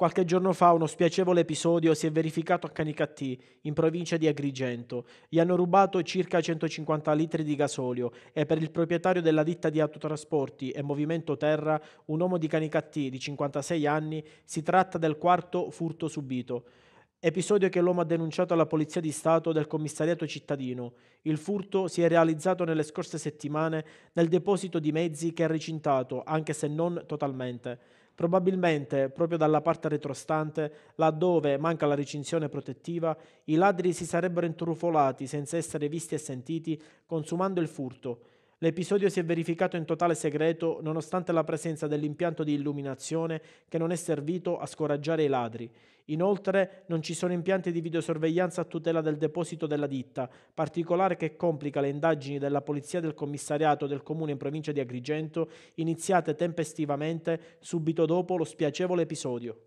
Qualche giorno fa uno spiacevole episodio si è verificato a Canicattì, in provincia di Agrigento. Gli hanno rubato circa 150 litri di gasolio e per il proprietario della ditta di autotrasporti e Movimento Terra, un uomo di Canicattì di 56 anni, si tratta del quarto furto subito. Episodio che l'uomo ha denunciato alla Polizia di Stato del commissariato cittadino. Il furto si è realizzato nelle scorse settimane nel deposito di mezzi che ha recintato, anche se non totalmente. Probabilmente proprio dalla parte retrostante, laddove manca la recinzione protettiva, i ladri si sarebbero intrufolati senza essere visti e sentiti, consumando il furto. L'episodio si è verificato in totale segreto nonostante la presenza dell'impianto di illuminazione che non è servito a scoraggiare i ladri. Inoltre non ci sono impianti di videosorveglianza a tutela del deposito della ditta, particolare che complica le indagini della polizia del commissariato del comune in provincia di Agrigento iniziate tempestivamente subito dopo lo spiacevole episodio.